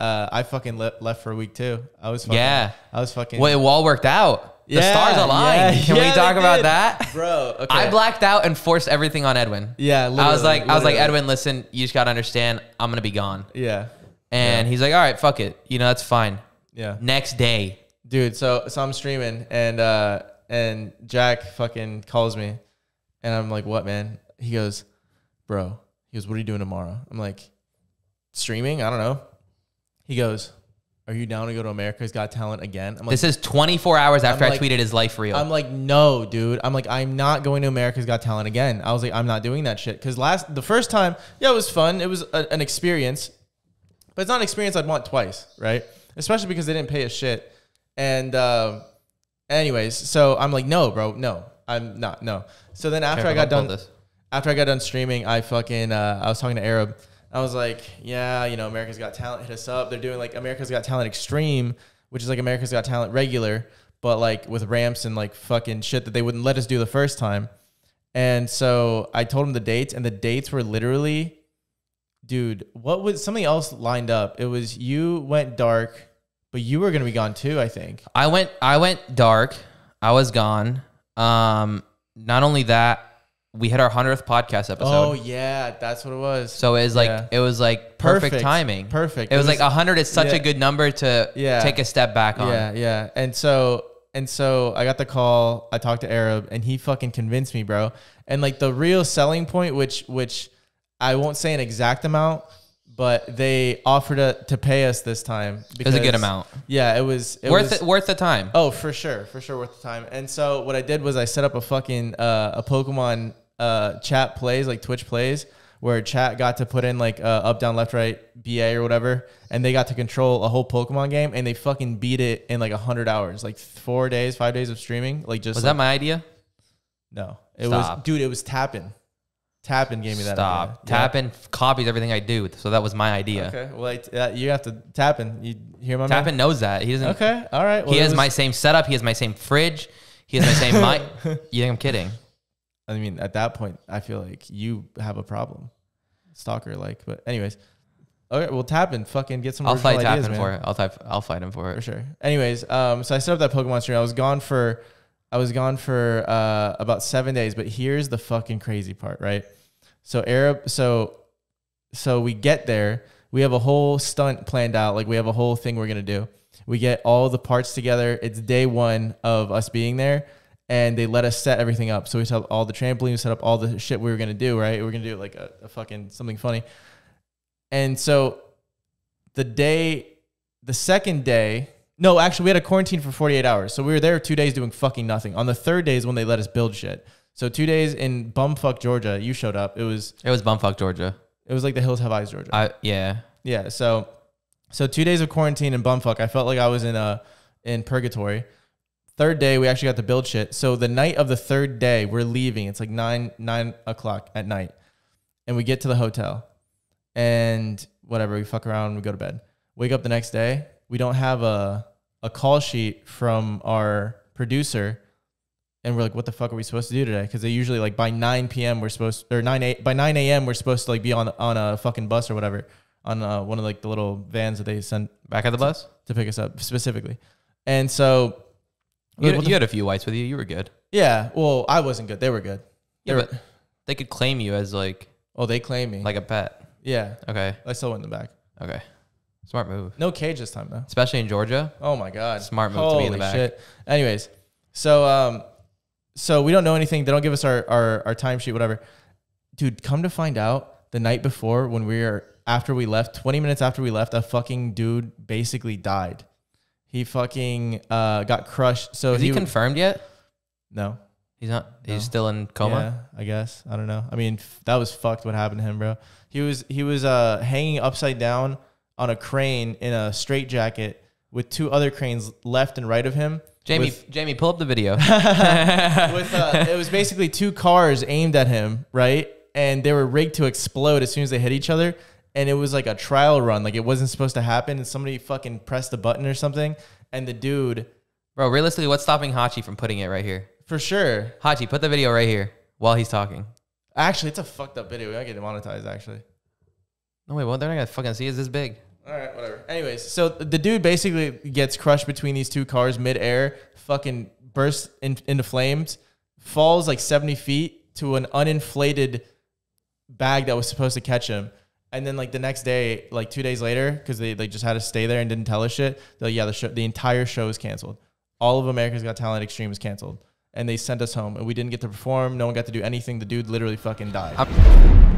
Uh, I fucking le- left for a week too. I was fucking, yeah. I was fucking. Well, it all worked out. The yeah, stars aligned. Yeah, Can yeah, we talk about did. that, bro? Okay. I blacked out and forced everything on Edwin. Yeah, I was like, literally. I was like, Edwin, listen, you just gotta understand, I'm gonna be gone. Yeah. And he's like, all right, fuck it, you know that's fine. Yeah. Next day, dude. So so I'm streaming and uh and Jack fucking calls me, and I'm like, what, man? He goes, bro. He goes, what are you doing tomorrow? I'm like, streaming. I don't know he goes, "Are you down to go to America's Got Talent again?" I'm like, this is 24 hours after i I tweeted his life real." I'm like, no, dude. I'm like, I'm not going to America's Got Talent again. I was like, I'm not doing that shit. Cause last, the first time, yeah, it was fun. It was a, an experience, but it's not an experience I'd want twice, right? Especially because they didn't pay a shit. And, uh, anyways, so I'm like, no, bro, no, I'm not, no. So then after I got done, after I got done streaming, I fucking, uh, I was talking to Arab I was like, yeah, you know, America's Got Talent hit us up. They're doing like America's Got Talent Extreme, which is like America's Got Talent regular, but like with ramps and like fucking shit that they wouldn't let us do the first time. And so I told him the dates, and the dates were literally, dude, what was something else lined up? It was you went dark, but you were gonna be gone too, I think. I went I went dark. I was gone. Um, not only that, we hit our hundredth podcast episode. Oh yeah, that's what it was. So it was like yeah. it was like perfect, perfect, timing. Perfect. It, was, it was like hundred is such yeah. a good number to yeah. take a step back on. Yeah, yeah. And so and so I got the call. I talked to Arab, and he fucking convinced me, bro. And like the real selling point, which which I won't say an exact amount, but they offered to, to pay us this time. Because, it was a good amount. Yeah, it was it worth was, it, worth the time. Oh, for sure, for sure, worth the time. And so what I did was I set up a fucking uh, a Pokemon uh, chat plays, like Twitch plays, where chat got to put in like uh, up, down, left, right, BA or whatever, and they got to control a whole Pokemon game, and they fucking beat it in like hundred hours, like four days, five days of streaming, like just. Was like, that my idea? No, it Stop. was dude. It was tapping. Tappin gave me that. Stop. Idea. Tappin copies everything I do, so that was my idea. Okay. Well, uh, you have to Tappin. You hear my Tappin man? knows that he doesn't. Okay. All right. Well, he has was... my same setup. He has my same fridge. He has my same mic. You think I'm kidding? I mean, at that point, I feel like you have a problem, stalker like. But anyways, okay, well, tap and fucking get some. I'll fight tap him for it. I'll type. I'll fight him for it for sure. Anyways, um, so I set up that Pokemon stream. I was gone for, I was gone for uh about seven days. But here's the fucking crazy part, right? So Arab, so, so we get there. We have a whole stunt planned out. Like we have a whole thing we're gonna do. We get all the parts together. It's day one of us being there and they let us set everything up. So we set up all the trampolines, set up all the shit we were gonna do, right? We are gonna do like a, a, fucking something funny. And so the day, the second day, no, actually, we had a quarantine for 48 hours. So we were there two days doing fucking nothing. On the third day is when they let us build shit. So two days in bumfuck Georgia, you showed up. It was it was bumfuck Georgia. It was like the hills have eyes, Georgia. I, yeah, yeah. So so two days of quarantine in bumfuck, I felt like I was in a in purgatory. Third day, we actually got to build shit. So the night of the third day, we're leaving. It's like nine nine o'clock at night, and we get to the hotel, and whatever we fuck around, we go to bed. Wake up the next day, we don't have a a call sheet from our producer, and we're like, what the fuck are we supposed to do today? Because they usually like by nine p.m. we're supposed or nine a, by nine a.m. we're supposed to like be on on a fucking bus or whatever on uh, one of like the little vans that they send back at the bus to, to pick us up specifically, and so you, had, you had a few whites with you. You were good. Yeah. Well, I wasn't good. They were good. Yeah, they were, but they could claim you as like. Oh, they claim me like a pet. Yeah. Okay. I still went in the back. Okay. Smart move. No cage this time though. Especially in Georgia. Oh my god. Smart move Holy to be in the back. Shit. Anyways, so um, so we don't know anything. They don't give us our our our timesheet, whatever. Dude, come to find out, the night before when we were after we left, twenty minutes after we left, a fucking dude basically died. He fucking uh, got crushed. So Is he, he confirmed yet? No. He's not. No. He's still in coma. Yeah, I guess. I don't know. I mean, that was fucked. What happened to him, bro? He was he was uh, hanging upside down on a crane in a straitjacket with two other cranes left and right of him. Jamie, with, Jamie, pull up the video. with, uh, it was basically two cars aimed at him, right? And they were rigged to explode as soon as they hit each other and it was like a trial run. Like it wasn't supposed to happen, and somebody fucking pressed the button or something, and the dude. Bro, realistically, what's stopping Hachi from putting it right here? For sure. Hachi, put the video right here while he's talking. Actually, it's a fucked up video. We gotta get monetized. Actually. No wait, well they're not gonna fucking see. Is this big? All right, whatever. Anyways, so the dude basically gets crushed between these two cars midair, fucking bursts in, into flames, falls like seventy feet to an uninflated bag that was supposed to catch him and then like the next day, like two days later, because they like just had to stay there and didn't tell us shit. They're like, yeah, the show, the entire show is canceled. All of America's Got Talent Extreme is canceled, and they sent us home, and we didn't get to perform. No one got to do anything. The dude literally fucking died. I'm